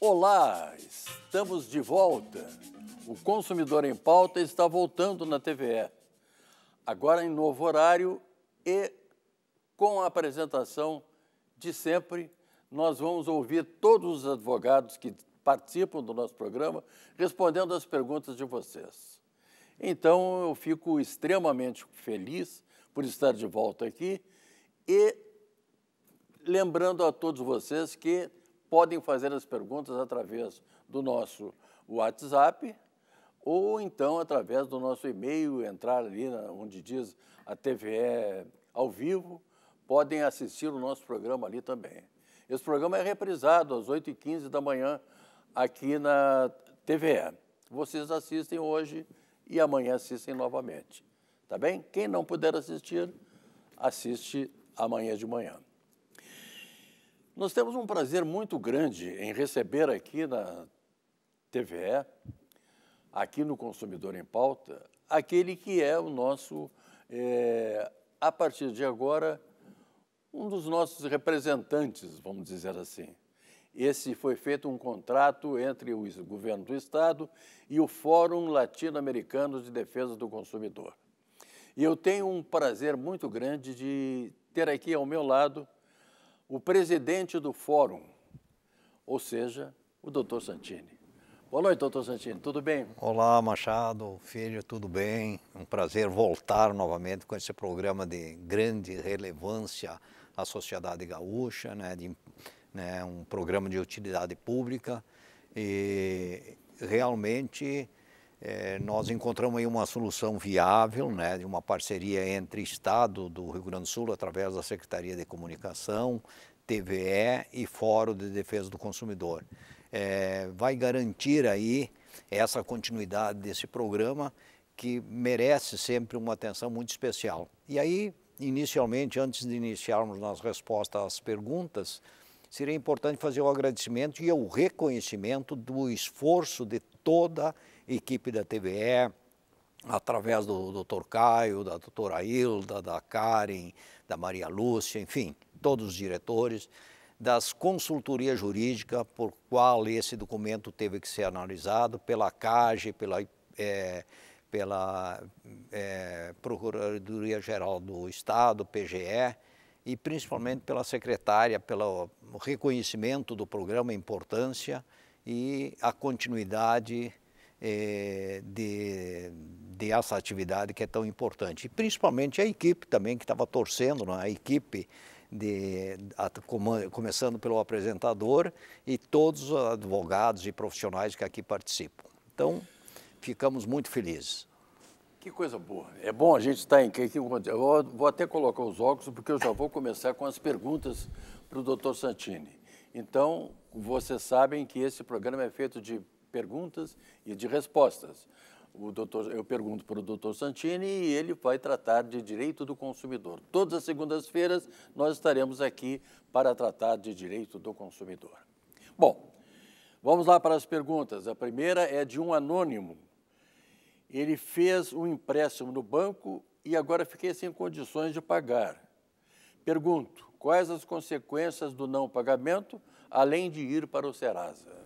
Olá, estamos de volta. O Consumidor em Pauta está voltando na TVE. Agora em novo horário e com a apresentação de sempre, nós vamos ouvir todos os advogados que participam do nosso programa respondendo às perguntas de vocês. Então, eu fico extremamente feliz por estar de volta aqui e lembrando a todos vocês que podem fazer as perguntas através do nosso WhatsApp ou então através do nosso e-mail, entrar ali onde diz a TVE é ao vivo, podem assistir o nosso programa ali também. Esse programa é reprisado às 8h15 da manhã aqui na TVE. É. Vocês assistem hoje e amanhã assistem novamente. Tá bem? Quem não puder assistir, assiste amanhã de manhã. Nós temos um prazer muito grande em receber aqui na TVE, aqui no Consumidor em Pauta, aquele que é o nosso, é, a partir de agora, um dos nossos representantes, vamos dizer assim. Esse foi feito um contrato entre o governo do Estado e o Fórum Latino-Americano de Defesa do Consumidor. E eu tenho um prazer muito grande de ter aqui ao meu lado o presidente do Fórum, ou seja, o doutor Santini. Boa noite, doutor Santini, tudo bem? Olá, Machado, filho, tudo bem? Um prazer voltar novamente com esse programa de grande relevância à sociedade gaúcha, né? De né, um programa de utilidade pública e realmente é, nós encontramos aí uma solução viável, né, de uma parceria entre Estado do Rio Grande do Sul através da Secretaria de Comunicação, TVE e Fórum de Defesa do Consumidor. É, vai garantir aí essa continuidade desse programa que merece sempre uma atenção muito especial. E aí, inicialmente, antes de iniciarmos nas respostas às perguntas, seria importante fazer o agradecimento e o reconhecimento do esforço de toda a equipe da TVE, através do doutor Caio, da doutora Hilda, da Karen, da Maria Lúcia, enfim, todos os diretores, das consultorias jurídicas por qual esse documento teve que ser analisado, pela CAGE, pela, é, pela é, Procuradoria Geral do Estado, PGE, e principalmente pela secretária, pelo reconhecimento do programa, a importância e a continuidade eh, de, de essa atividade que é tão importante. E principalmente a equipe também que estava torcendo, né? a equipe de, a, começando pelo apresentador e todos os advogados e profissionais que aqui participam. Então, ficamos muito felizes. Que coisa boa. Né? É bom a gente estar em. Eu vou até colocar os óculos, porque eu já vou começar com as perguntas para o doutor Santini. Então, vocês sabem que esse programa é feito de perguntas e de respostas. O doutor, eu pergunto para o doutor Santini e ele vai tratar de direito do consumidor. Todas as segundas-feiras nós estaremos aqui para tratar de direito do consumidor. Bom, vamos lá para as perguntas. A primeira é de um anônimo ele fez um empréstimo no banco e agora fiquei sem condições de pagar. Pergunto, quais as consequências do não pagamento, além de ir para o Serasa?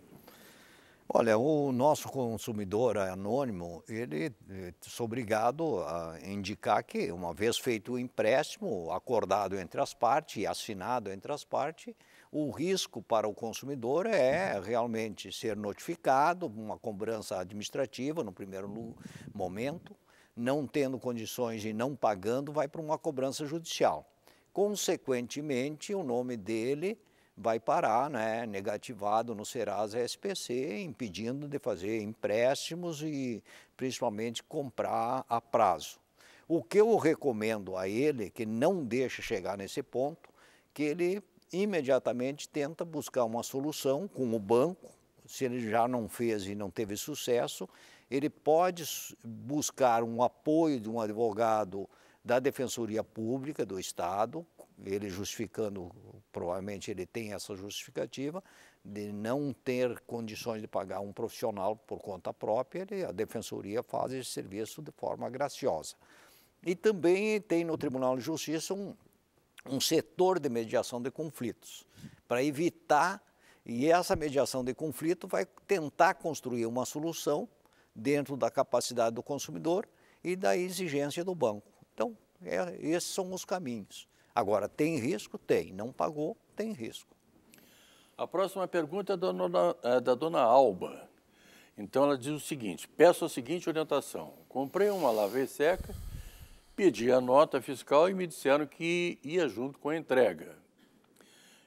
Olha, o nosso consumidor anônimo, ele é obrigado a indicar que, uma vez feito o empréstimo, acordado entre as partes e assinado entre as partes, o risco para o consumidor é realmente ser notificado, uma cobrança administrativa no primeiro momento, não tendo condições e não pagando, vai para uma cobrança judicial. Consequentemente, o nome dele vai parar né, negativado no Serasa SPC, impedindo de fazer empréstimos e principalmente comprar a prazo. O que eu recomendo a ele, que não deixe chegar nesse ponto, que ele imediatamente tenta buscar uma solução com o banco. Se ele já não fez e não teve sucesso, ele pode buscar um apoio de um advogado da Defensoria Pública do Estado, ele justificando, provavelmente ele tem essa justificativa, de não ter condições de pagar um profissional por conta própria, ele, a Defensoria faz esse serviço de forma graciosa. E também tem no Tribunal de Justiça um, um setor de mediação de conflitos, para evitar, e essa mediação de conflito vai tentar construir uma solução dentro da capacidade do consumidor e da exigência do banco. Então, é, esses são os caminhos. Agora, tem risco? Tem. Não pagou? Tem risco. A próxima pergunta é da dona, é da dona Alba. Então, ela diz o seguinte: peço a seguinte orientação. Comprei uma lavei seca Pedi a nota fiscal e me disseram que ia junto com a entrega.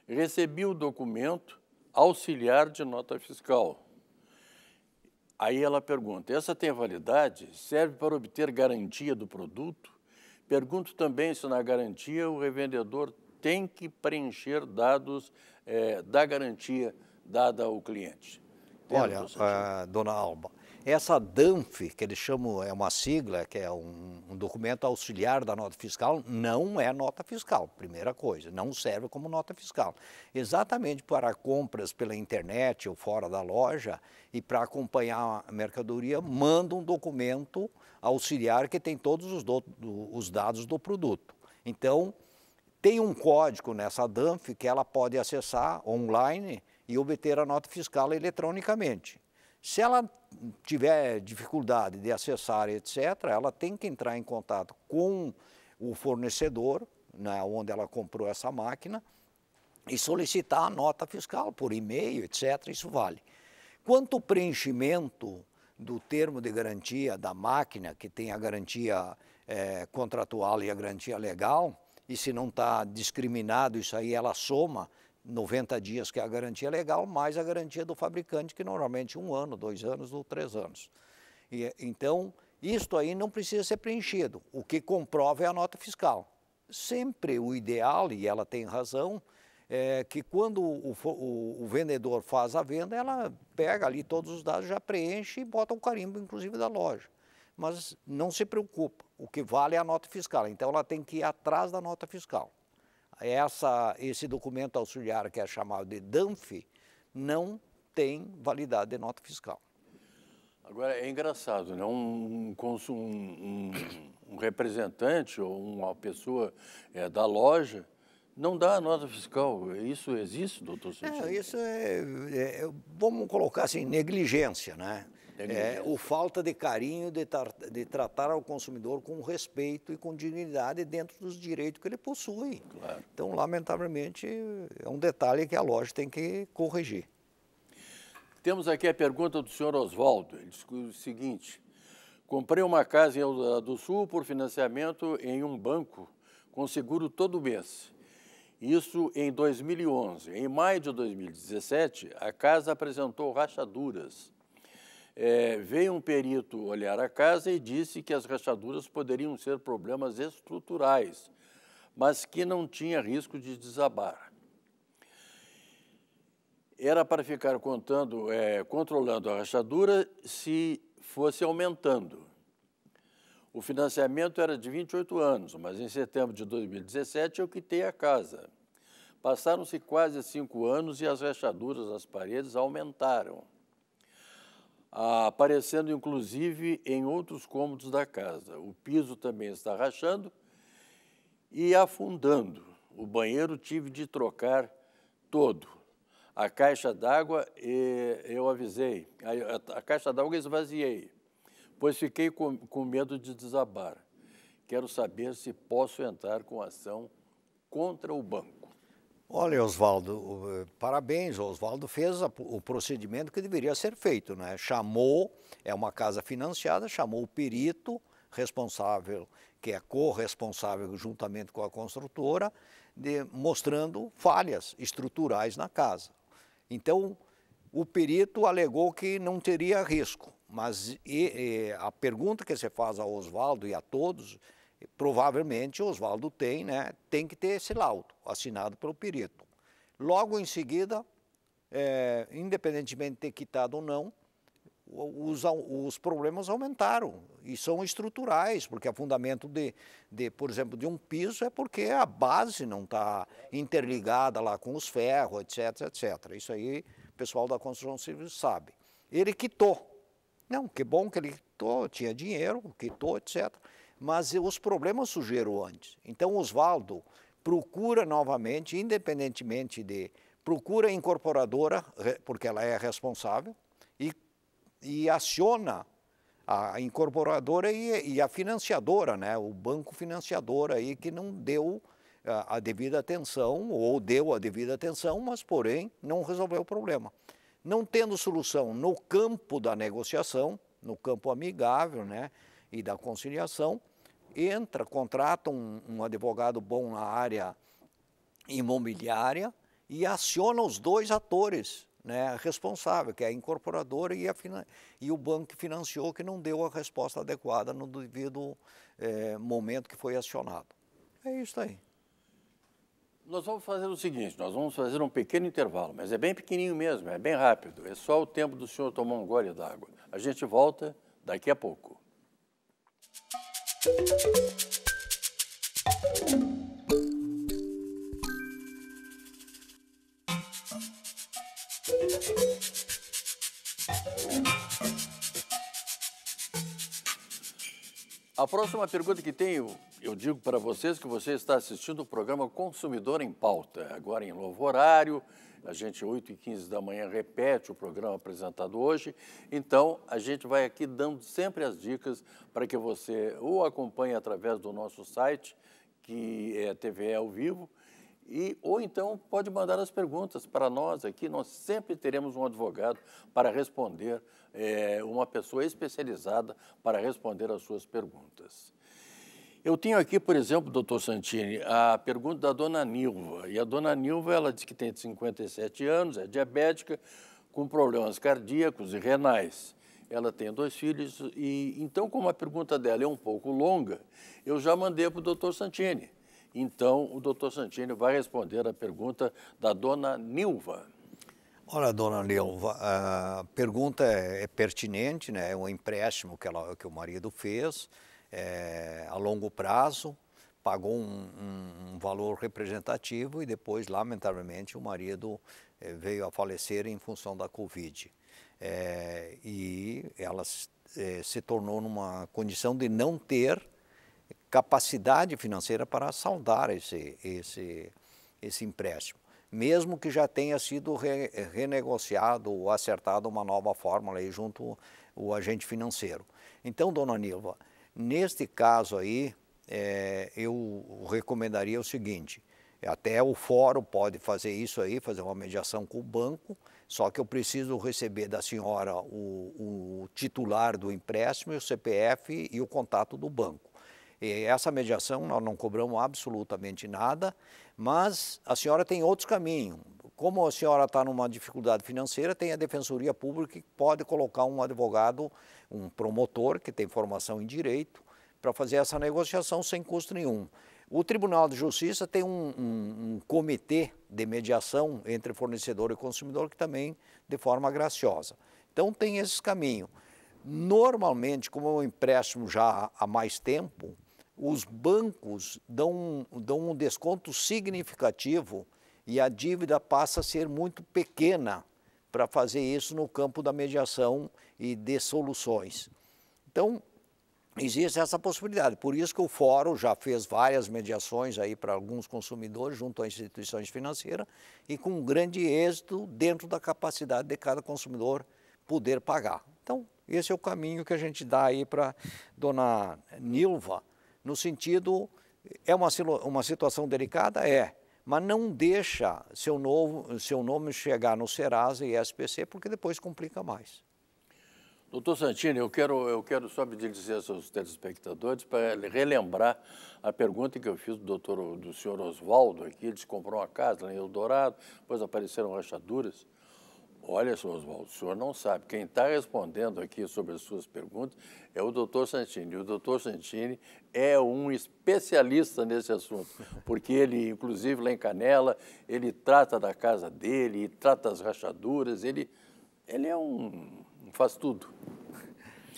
Recebi o documento auxiliar de nota fiscal. Aí ela pergunta: essa tem validade? Serve para obter garantia do produto? Pergunto também se na garantia o revendedor tem que preencher dados é, da garantia dada ao cliente. Olha, uh, dona Alba, essa DANF, que eles chamam, é uma sigla, que é um, um, documento auxiliar da nota fiscal, não é nota fiscal, primeira coisa, não serve como nota fiscal. Exatamente para compras pela internet ou fora da loja e para acompanhar a mercadoria, manda um documento auxiliar que tem todos os, do, os dados do produto. Então, tem um código nessa DANF que ela pode acessar online e obter a nota fiscal eletronicamente. Se ela tiver dificuldade de acessar, etc., ela tem que entrar em contato com o fornecedor, né, onde ela comprou essa máquina, e solicitar a nota fiscal por e-mail, etc. Isso vale. Quanto ao preenchimento do termo de garantia da máquina, que tem a garantia é, contratual e a garantia legal, e se não está discriminado, isso aí ela soma 90 dias, que é a garantia é legal, mais a garantia do fabricante, que normalmente um ano, dois anos ou três anos. E, então, isto aí não precisa ser preenchido. O que comprova é a nota fiscal. Sempre o ideal, e ela tem razão, é que quando o, o, o vendedor faz a venda, ela pega ali todos os dados, já preenche e bota o um carimbo, inclusive, da loja. Mas não se preocupa, o que vale é a nota fiscal. Então, ela tem que ir atrás da nota fiscal essa, esse documento auxiliar que é chamado de DANF não tem validade de nota fiscal. Agora, é engraçado, né? um, um, um, um representante ou uma pessoa é, da loja não dá a nota fiscal. Isso existe, doutor Santino? É, isso é, é, vamos colocar assim, negligência, né? É, é o falta de carinho de, de tratar ao consumidor com respeito e com dignidade dentro dos direitos que ele possui. Claro. Então, lamentavelmente, é um detalhe que a loja tem que corrigir. Temos aqui a pergunta do senhor Oswaldo. Ele diz o seguinte: comprei uma casa em do Sul por financiamento em um banco com seguro todo mês. Isso em 2011. Em maio de 2017, a casa apresentou rachaduras é, veio um perito olhar a casa e disse que as rachaduras poderiam ser problemas estruturais, mas que não tinha risco de desabar. Era para ficar contando, é, controlando a rachadura se fosse aumentando. O financiamento era de 28 anos, mas em setembro de 2017 eu quitei a casa. Passaram-se quase cinco anos e as rachaduras nas paredes aumentaram aparecendo inclusive em outros cômodos da casa. O piso também está rachando e afundando. O banheiro tive de trocar todo. A caixa d'água eu avisei, a caixa d'água esvaziei, pois fiquei com, com medo de desabar. Quero saber se posso entrar com ação contra o banco. Olha, Oswaldo, parabéns, o Oswaldo fez a, o procedimento que deveria ser feito, né? Chamou, é uma casa financiada, chamou o perito responsável, que é corresponsável juntamente com a construtora, de, mostrando falhas estruturais na casa. Então, o perito alegou que não teria risco, mas e, e, a pergunta que você faz ao Oswaldo e a todos, provavelmente o Oswaldo tem, né, tem que ter esse laudo assinado pelo perito. Logo em seguida, é, independentemente de ter quitado ou não, os, os, problemas aumentaram e são estruturais, porque a fundamento de, de, por exemplo, de um piso é porque a base não está interligada lá com os ferros, etc, etc. Isso aí o pessoal da construção civil sabe. Ele quitou. Não, que bom que ele quitou, tinha dinheiro, quitou, etc. Mas os problemas surgiram antes. Então, Oswaldo procura novamente, independentemente de. procura a incorporadora, porque ela é responsável, e, e aciona a incorporadora e, e, a financiadora, né? o banco financiador aí que não deu a, ah, a devida atenção, ou deu a devida atenção, mas porém não resolveu o problema. Não tendo solução no campo da negociação, no campo amigável né? e da conciliação, entra, contrata um, um advogado bom na área imobiliária e aciona os dois atores né, responsável, que é a incorporadora e, a e o banco que financiou, que não deu a resposta adequada no devido é, momento que foi acionado. É isso aí. Nós vamos fazer o seguinte, nós vamos fazer um pequeno intervalo, mas é bem pequenininho mesmo, é bem rápido, é só o tempo do senhor tomar um gole d'água. A gente volta daqui a pouco. A próxima pergunta que tenho, eu digo para vocês que você está assistindo o programa Consumidor em Pauta, agora em novo horário, a gente, 8 e 15 da manhã, repete o programa apresentado hoje. Então, a gente vai aqui dando sempre as dicas para que você ou acompanhe através do nosso site, que é TVE ao vivo, e, ou então pode mandar as perguntas para nós aqui. Nós sempre teremos um advogado para responder, é, uma pessoa especializada para responder as suas perguntas. Eu tenho aqui, por exemplo, doutor Santini, a pergunta da dona Nilva. E a dona Nilva, ela diz que tem 57 anos, é diabética, com problemas cardíacos e renais. Ela tem dois filhos e, então, como a pergunta dela é um pouco longa, eu já mandei para o doutor Santini. Então, o doutor Santini vai responder a pergunta da dona Nilva. Olha, dona Nilva, a pergunta é, é pertinente, né? É um empréstimo que, ela, que o marido fez é, a longo prazo, pagou um, um, um, valor representativo e depois, lamentavelmente, o marido eh, veio a falecer em função da Covid. É, e ela se tornou numa condição de não ter capacidade financeira para saldar esse, esse, esse empréstimo, mesmo que já tenha sido re, renegociado ou acertado uma nova fórmula aí junto o agente financeiro. Então, dona Nilva, Neste caso aí, é, eu recomendaria o seguinte: até o fórum pode fazer isso aí, fazer uma mediação com o banco, só que eu preciso receber da senhora o, o titular do empréstimo, o CPF e o contato do banco. E essa mediação nós não cobramos absolutamente nada, mas a senhora tem outros caminhos como a senhora está numa dificuldade financeira, tem a Defensoria Pública que pode colocar um advogado, um promotor que tem formação em direito, para fazer essa negociação sem custo nenhum. O Tribunal de Justiça tem um, um, um, comitê de mediação entre fornecedor e consumidor que também de forma graciosa. Então tem esses caminhos. Normalmente, como é um empréstimo já há mais tempo, os bancos dão, dão um desconto significativo e a dívida passa a ser muito pequena para fazer isso no campo da mediação e de soluções. Então, existe essa possibilidade. Por isso que o fórum já fez várias mediações aí para alguns consumidores junto a instituições financeiras e com um grande êxito dentro da capacidade de cada consumidor poder pagar. Então, esse é o caminho que a gente dá aí para dona Nilva, no sentido é uma, uma situação delicada? É mas não deixa seu, novo, seu nome chegar no Serasa e SPC, porque depois complica mais. Doutor Santini, eu quero, eu quero só pedir licença aos telespectadores para relembrar a pergunta que eu fiz do, doutor, do senhor Oswaldo aqui. Ele comprou uma casa lá em Eldorado, depois apareceram rachaduras. Olha, senhor Oswaldo, o senhor não sabe. Quem está respondendo aqui sobre as suas perguntas é o doutor Santini. O doutor Santini é um especialista nesse assunto, porque ele, inclusive lá em Canela, ele trata da casa dele, trata as rachaduras, ele, ele é um. faz tudo.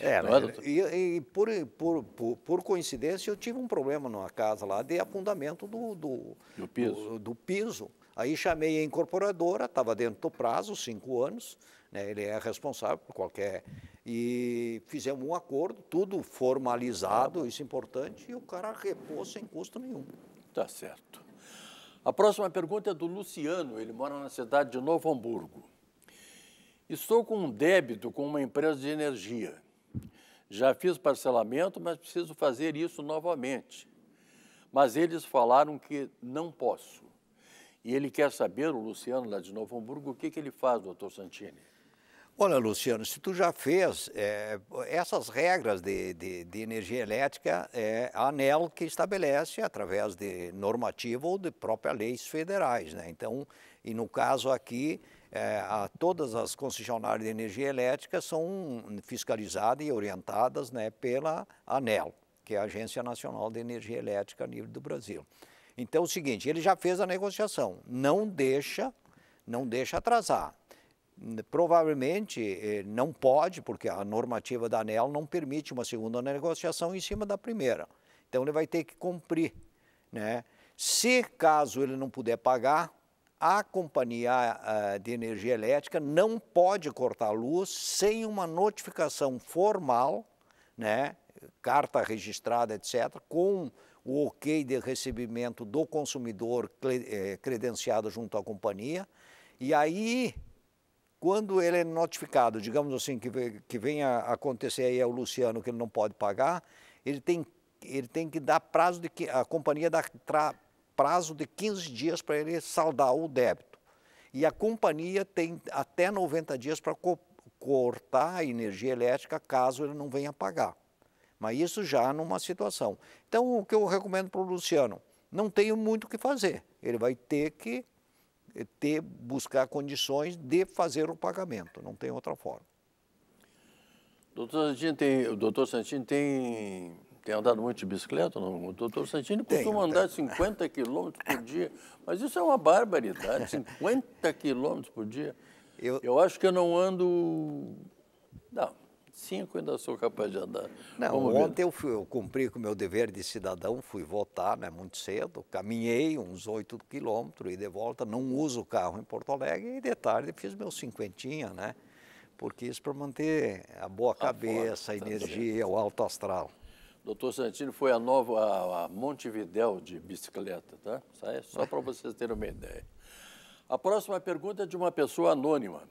É, né? é e, e por, por, por, por, coincidência eu tive um problema numa casa lá de afundamento do, do, do piso. Do, do piso Aí chamei a incorporadora, estava dentro do prazo, cinco anos, né, ele é responsável por qualquer. E fizemos um acordo, tudo formalizado, tá isso é importante, e o cara repôs sem custo nenhum. Tá certo. A próxima pergunta é do Luciano, ele mora na cidade de Novo Hamburgo. Estou com um débito com uma empresa de energia. Já fiz parcelamento, mas preciso fazer isso novamente. Mas eles falaram que não posso. E ele quer saber, o Luciano, lá de Novo Hamburgo, o que, que ele faz, doutor Santini? Olha, Luciano, se tu já fez é, essas regras de, de, de, energia elétrica, é a ANEL que estabelece através de normativa ou de próprias leis federais. Né? Então, e no caso aqui, é, a, todas as concessionárias de energia elétrica são fiscalizadas e orientadas né, pela ANEL, que é a Agência Nacional de Energia Elétrica a nível do Brasil. Então é o seguinte, ele já fez a negociação, não deixa, não deixa atrasar. Provavelmente eh, não pode, porque a normativa da ANEL não permite uma segunda negociação em cima da primeira. Então ele vai ter que cumprir. Né? Se caso ele não puder pagar, a companhia ah, de energia elétrica não pode cortar a luz sem uma notificação formal, né? carta registrada, etc., com o ok de recebimento do consumidor eh, credenciado junto à companhia. E aí, quando ele é notificado, digamos assim, que, que venha a acontecer aí ao é Luciano que ele não pode pagar, ele tem, ele tem que dar prazo de que a companhia dá tra, prazo de 15 dias para ele saldar o débito. E a companhia tem até 90 dias para co cortar a energia elétrica caso ele não venha pagar mas isso já numa situação. Então, o que eu recomendo para o Luciano? Não tenho muito o que fazer. Ele vai ter que eh, ter, buscar condições de fazer o pagamento, não tem outra forma. Doutor Santini tem, o doutor Santini tem, tem andado muito de bicicleta? Não? O doutor Santini costuma tenho, andar 50 quilômetros por dia, mas isso é uma barbaridade, 50 quilômetros por dia. Eu, eu acho que eu não ando... Não, Cinco ainda sou capaz de andar. Não, Vamos ontem eu, fui, eu cumpri com o meu dever de cidadão, fui votar né, muito cedo, caminhei uns oito quilômetros e de volta, não uso o carro em Porto Alegre e de tarde fiz meu cinquentinha, né? Porque isso para manter a boa a cabeça, porta, a tá energia, o alto astral. Doutor Santino foi a nova a, a Montevidéu de bicicleta, tá? Só, é, só para vocês terem uma ideia. A próxima pergunta é de uma pessoa anônima.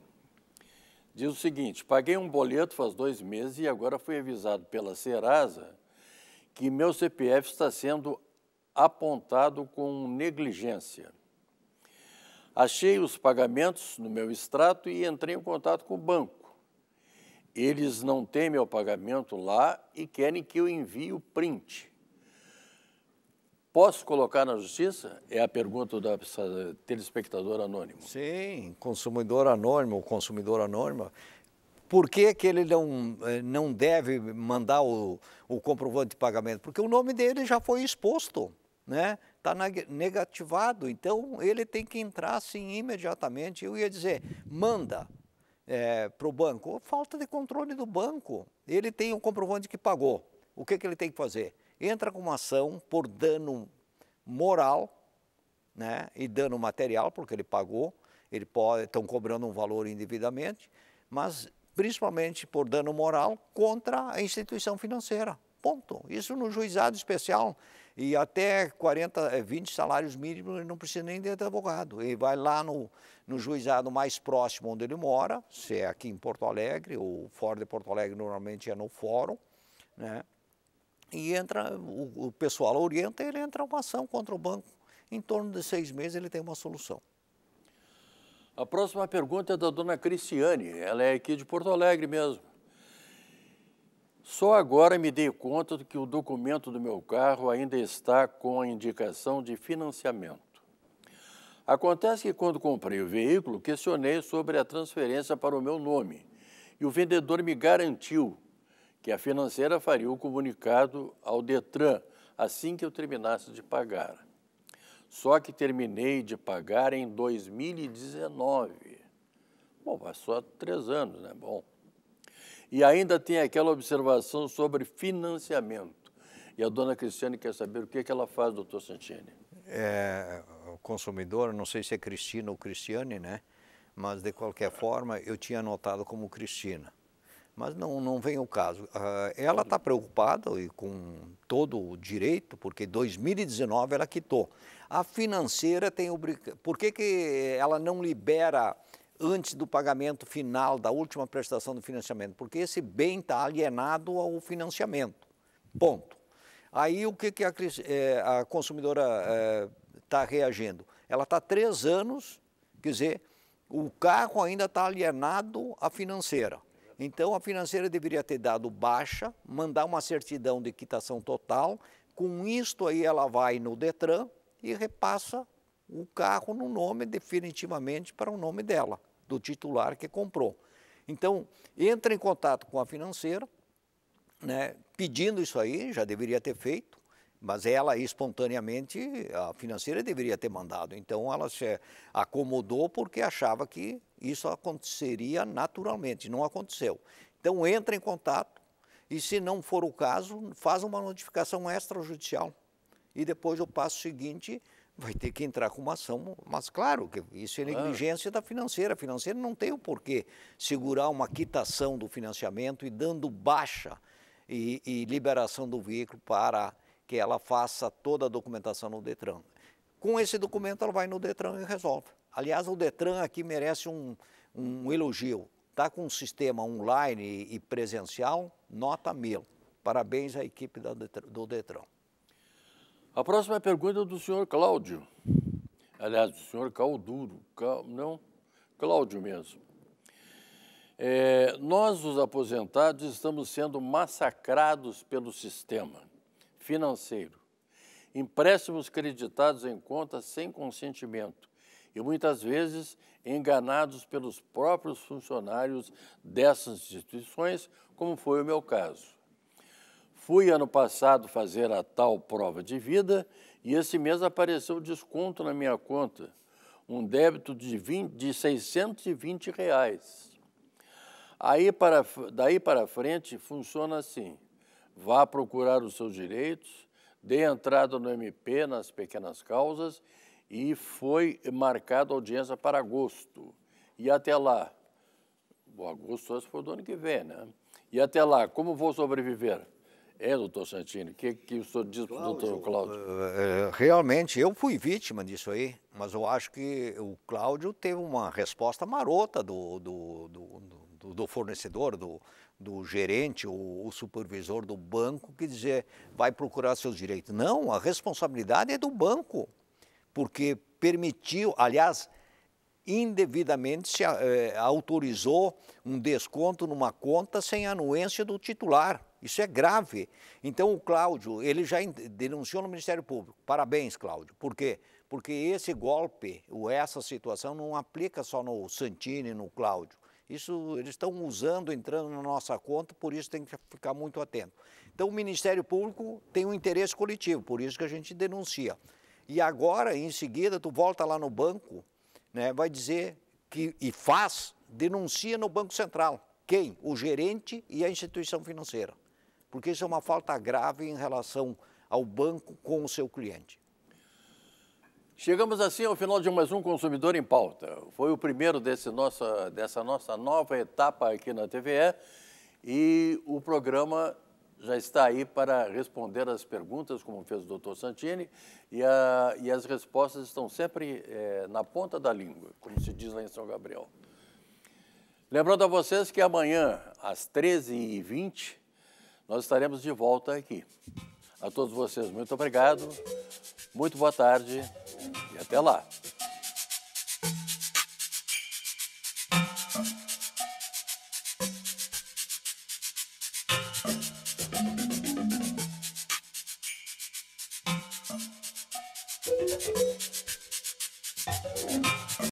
Diz o seguinte: paguei um boleto faz dois meses e agora fui avisado pela Serasa que meu CPF está sendo apontado com negligência. Achei os pagamentos no meu extrato e entrei em contato com o banco. Eles não têm meu pagamento lá e querem que eu envie o print. Posso colocar na justiça? É a pergunta da telespectador anônimo. Sim, consumidor anônimo, consumidor anônimo. Por que, que ele não, eh, não deve mandar o, o comprovante de pagamento? Porque o nome dele já foi exposto, né? Está negativado, então ele tem que entrar assim imediatamente. Eu ia dizer, manda é, eh, para o banco. Falta de controle do banco. Ele tem o comprovante que pagou. O que, que ele tem que fazer? entra com uma ação por dano moral né, e dano material, porque ele pagou, ele pode, estão cobrando um valor indevidamente, mas principalmente por dano moral contra a instituição financeira. Ponto. Isso no juizado especial e até 40, 20 eh, salários mínimos ele não precisa nem de advogado. Ele vai lá no, no juizado mais próximo onde ele mora, se é aqui em Porto Alegre, ou fora de Porto Alegre normalmente é no fórum, né? e entra, o, o pessoal orienta, ele entra uma ação contra o banco. Em torno de seis meses ele tem uma solução. A próxima pergunta é da dona Cristiane, ela é aqui de Porto Alegre mesmo. Só agora me dei conta de que o documento do meu carro ainda está com a indicação de financiamento. Acontece que quando comprei o veículo, questionei sobre a transferência para o meu nome e o vendedor me garantiu que a financeira faria o comunicado ao Detran assim que eu terminasse de pagar. Só que terminei de pagar em 2019. Bom, passou há três anos, né? Bom. E ainda tem aquela observação sobre financiamento. E a dona Cristiane quer saber o que, é que ela faz, doutor Santini. É, o consumidor, não sei se é Cristina ou Cristiane, né? Mas de qualquer forma, eu tinha anotado como Cristina mas não, não vem o caso. Ah, ela está preocupada e com todo o direito, porque 2019 ela quitou. A financeira tem obrigação. Por que, que ela não libera antes do pagamento final da última prestação do financiamento? Porque esse bem está alienado ao financiamento. Ponto. Aí o que, que a, eh, a consumidora está eh, reagindo? Ela está três anos, quer dizer, o carro ainda está alienado à financeira. Então a financeira deveria ter dado baixa, mandar uma certidão de quitação total. Com isto aí ela vai no Detran e repassa o carro no nome definitivamente para o nome dela, do titular que comprou. Então, entra em contato com a financeira, né, pedindo isso aí, já deveria ter feito, mas ela espontaneamente, a financeira deveria ter mandado. Então ela se acomodou porque achava que isso aconteceria naturalmente, não aconteceu. Então entra em contato e se não for o caso, faz uma notificação extrajudicial. E depois o passo seguinte vai ter que entrar com uma ação, mas claro que isso é negligência da financeira. A financeira não tem o porquê segurar uma quitação do financiamento e dando baixa e, e liberação do veículo para que ela faça toda a documentação no Detran. Com esse documento, ela vai no Detran e resolve. Aliás, o Detran aqui merece um, um elogio. Está com um sistema online e presencial, nota mil. Parabéns à equipe da, do Detran. A próxima pergunta é do senhor Cláudio. Aliás, do senhor Calduro. Cal, não, Cláudio mesmo. É, nós, os aposentados, estamos sendo massacrados pelo sistema financeiro. Empréstimos creditados em conta sem consentimento e muitas vezes enganados pelos próprios funcionários dessas instituições, como foi o meu caso. Fui ano passado fazer a tal prova de vida e esse mês apareceu desconto na minha conta, um débito de, 20, de 620 reais. Aí para, daí para frente funciona assim vá procurar os seus direitos, dê entrada no MP nas pequenas causas e foi marcada audiência para agosto. E até lá, o agosto antes foi do ano que vem, né? E até lá, como vou sobreviver? É, doutor Santini, o que, que o senhor diz para o doutor Cláudio? Eh, eh, realmente, eu fui vítima disso aí, mas eu acho que o Cláudio teve uma resposta marota do, do, do, do, do fornecedor, do, do gerente ou, supervisor do banco que dizer vai procurar seus direitos. Não, a responsabilidade é do banco, porque permitiu, aliás, indevidamente se eh, autorizou um desconto numa conta sem anuência do titular. Isso é grave. Então o Cláudio, ele já denunciou no Ministério Público. Parabéns, Cláudio. Por quê? Porque esse golpe, ou essa situação, não aplica só no Santini, no Cláudio. Isso eles estão usando, entrando na nossa conta, por isso tem que ficar muito atento. Então o Ministério Público tem um interesse coletivo, por isso que a gente denuncia. E agora, em seguida, tu volta lá no banco, né, vai dizer que e faz, denuncia no Banco Central. Quem? O gerente e a instituição financeira. Porque isso é uma falta grave em relação ao banco com o seu cliente. Chegamos assim ao final de mais um Consumidor em Pauta. Foi o primeiro desse nossa, dessa nossa nova etapa aqui na TVE e o programa já está aí para responder as perguntas, como fez o doutor Santini, e, a, e as respostas estão sempre é, na ponta da língua, como se diz lá em São Gabriel. Lembrando a vocês que amanhã, às 13h20, nós estaremos de volta aqui. A todos vocês, muito obrigado, muito boa tarde e até lá.